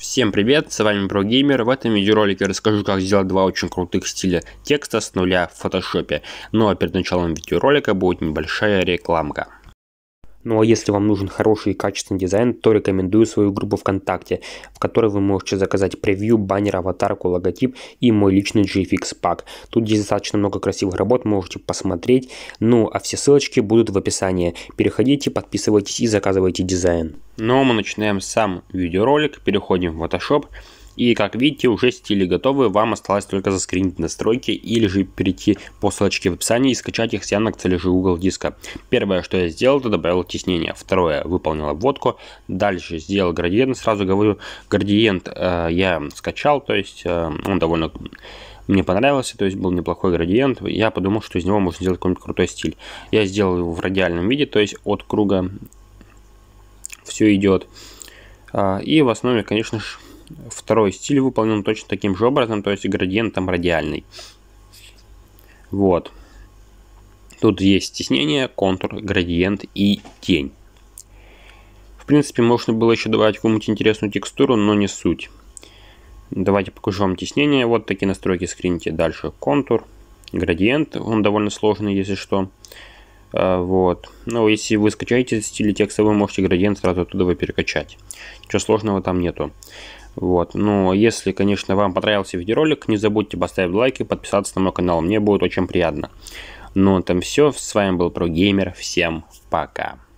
Всем привет, с вами ProGamer. В этом видеоролике расскажу, как сделать два очень крутых стиля текста с нуля в фотошопе. Ну а перед началом видеоролика будет небольшая рекламка. Ну а если вам нужен хороший и качественный дизайн, то рекомендую свою группу ВКонтакте, в которой вы можете заказать превью, баннер, аватарку, логотип и мой личный GFX пак. Тут есть достаточно много красивых работ, можете посмотреть. Ну а все ссылочки будут в описании. Переходите, подписывайтесь и заказывайте дизайн. Ну а мы начинаем сам видеоролик, переходим в Photoshop и как видите, уже стили готовы, вам осталось только заскринить настройки или же перейти по ссылочке в описании и скачать их с Янок или же угол диска. Первое, что я сделал, это добавил теснение. Второе, выполнил обводку. Дальше сделал градиент. Сразу говорю, градиент э, я скачал, то есть э, он довольно мне понравился, то есть был неплохой градиент. Я подумал, что из него можно сделать какой-нибудь крутой стиль. Я сделал его в радиальном виде, то есть от круга все идет. Э, и в основе, конечно же, Второй стиль выполнен точно таким же образом, то есть градиентом радиальный. Вот. Тут есть стеснение, контур, градиент и тень. В принципе, можно было еще добавить какую-нибудь интересную текстуру, но не суть. Давайте покажу вам теснение. Вот такие настройки скрините. Дальше контур, градиент. Он довольно сложный, если что. Э, вот. Но ну, если вы скачаете стиль текста, вы можете градиент сразу оттуда вы перекачать. Ничего сложного там нету. Вот. Но если, конечно, вам понравился видеоролик, не забудьте поставить лайк и подписаться на мой канал. Мне будет очень приятно. Ну, там все. С вами был ProGamer. Всем пока.